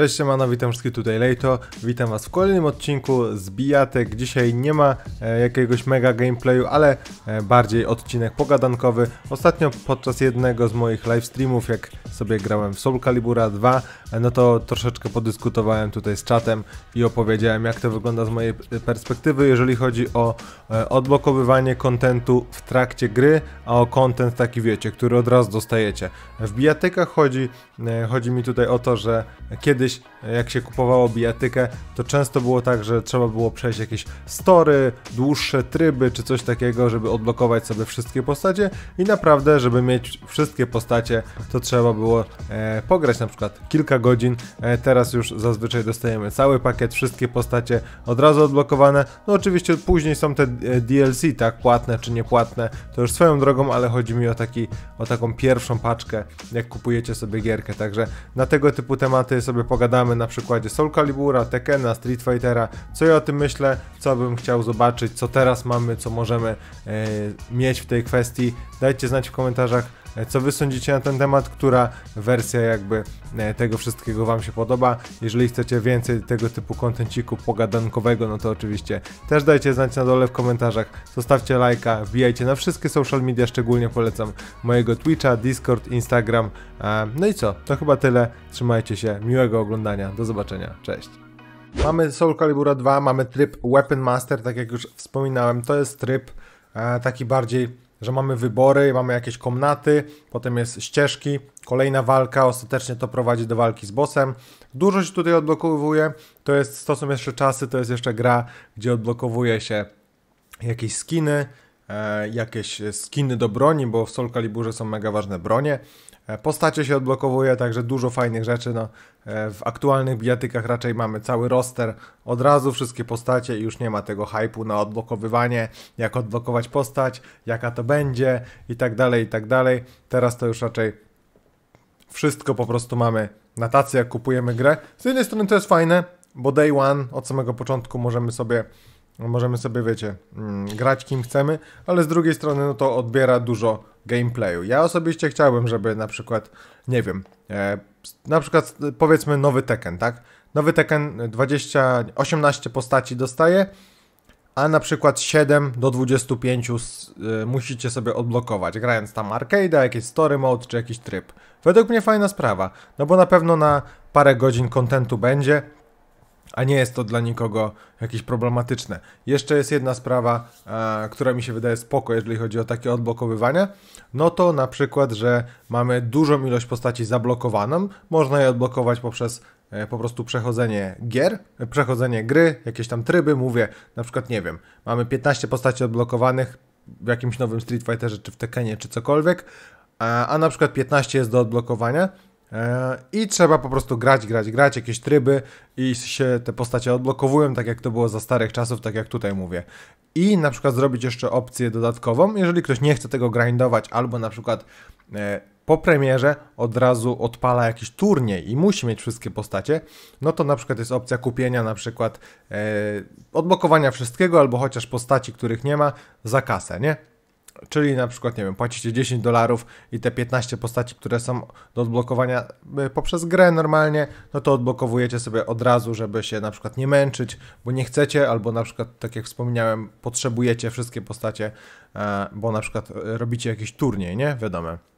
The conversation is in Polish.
Cześć siemano, witam wszystkich tutaj Lejto, witam was w kolejnym odcinku z bijatek. Dzisiaj nie ma e, jakiegoś mega gameplayu, ale e, bardziej odcinek pogadankowy. Ostatnio podczas jednego z moich livestreamów, jak sobie grałem w Soul Calibura 2, e, no to troszeczkę podyskutowałem tutaj z czatem i opowiedziałem jak to wygląda z mojej perspektywy, jeżeli chodzi o e, odblokowywanie kontentu w trakcie gry, a o kontent taki wiecie, który od razu dostajecie. W Bijatekach chodzi, e, chodzi mi tutaj o to, że kiedyś kiedyś, jak się kupowało bijatykę, to często było tak, że trzeba było przejść jakieś story, dłuższe tryby czy coś takiego, żeby odblokować sobie wszystkie postacie i naprawdę, żeby mieć wszystkie postacie, to trzeba było e, pograć na przykład kilka godzin. E, teraz już zazwyczaj dostajemy cały pakiet, wszystkie postacie od razu odblokowane. No oczywiście później są te e, DLC, tak, płatne czy niepłatne, to już swoją drogą, ale chodzi mi o, taki, o taką pierwszą paczkę, jak kupujecie sobie gierkę, także na tego typu tematy sobie pogadamy na przykładzie Soul Calibura, Tekena, Street Fightera, co ja o tym myślę, co bym chciał zobaczyć, co teraz mamy, co możemy e, mieć w tej kwestii. Dajcie znać w komentarzach. E, co wy sądzicie na ten temat, która wersja jakby e, tego wszystkiego wam się podoba. Jeżeli chcecie więcej tego typu kontenciku pogadankowego, no to oczywiście też dajcie znać na dole w komentarzach, zostawcie lajka, wbijajcie na wszystkie social media, szczególnie polecam mojego Twitcha, Discord, Instagram. E, no i co, to chyba tyle, trzymajcie się, miłego oglądania, do zobaczenia, cześć. Mamy Soul Calibur 2, mamy tryb Weapon Master, tak jak już wspominałem, to jest tryb taki bardziej że mamy wybory, mamy jakieś komnaty, potem jest ścieżki, kolejna walka, ostatecznie to prowadzi do walki z bossem. Dużo się tutaj odblokowuje, to, jest, to są jeszcze czasy, to jest jeszcze gra, gdzie odblokowuje się jakieś skiny, e, jakieś skiny do broni, bo w Soul Caliburze są mega ważne bronie, E, postacie się odblokowuje, także dużo fajnych rzeczy. No, e, w aktualnych bijatykach raczej mamy cały roster, od razu wszystkie postacie i już nie ma tego hypu na odblokowywanie, jak odblokować postać, jaka to będzie i tak dalej, i tak dalej. Teraz to już raczej wszystko po prostu mamy na tacy, jak kupujemy grę. Z jednej strony to jest fajne, bo day one od samego początku możemy sobie możemy sobie, wiecie, mm, grać kim chcemy, ale z drugiej strony no to odbiera dużo gameplayu. Ja osobiście chciałbym, żeby na przykład, nie wiem, e, na przykład e, powiedzmy nowy Tekken, tak? Nowy Tekken 20, 18 postaci dostaje, a na przykład 7 do 25 s, e, musicie sobie odblokować, grając tam arcade, jakieś story mode czy jakiś tryb. Według mnie fajna sprawa, no bo na pewno na parę godzin kontentu będzie, a nie jest to dla nikogo jakieś problematyczne. Jeszcze jest jedna sprawa, e, która mi się wydaje spoko, jeżeli chodzi o takie odblokowywania. No to na przykład, że mamy dużą ilość postaci zablokowaną, można je odblokować poprzez e, po prostu przechodzenie gier, e, przechodzenie gry, jakieś tam tryby, mówię, na przykład nie wiem, mamy 15 postaci odblokowanych w jakimś nowym Street Fighterze, czy w Tekenie, czy cokolwiek, a, a na przykład 15 jest do odblokowania, E, I trzeba po prostu grać, grać, grać, jakieś tryby i się te postacie odblokowują, tak jak to było za starych czasów, tak jak tutaj mówię. I na przykład zrobić jeszcze opcję dodatkową, jeżeli ktoś nie chce tego grindować, albo na przykład e, po premierze od razu odpala jakiś turniej i musi mieć wszystkie postacie, no to na przykład jest opcja kupienia na przykład e, odblokowania wszystkiego, albo chociaż postaci, których nie ma, za kasę, nie? Czyli na przykład, nie wiem, płacicie 10 dolarów i te 15 postaci, które są do odblokowania y, poprzez grę normalnie, no to odblokowujecie sobie od razu, żeby się na przykład nie męczyć, bo nie chcecie, albo na przykład, tak jak wspomniałem, potrzebujecie wszystkie postacie, e, bo na przykład y, robicie jakiś turniej, nie? Wiadomo.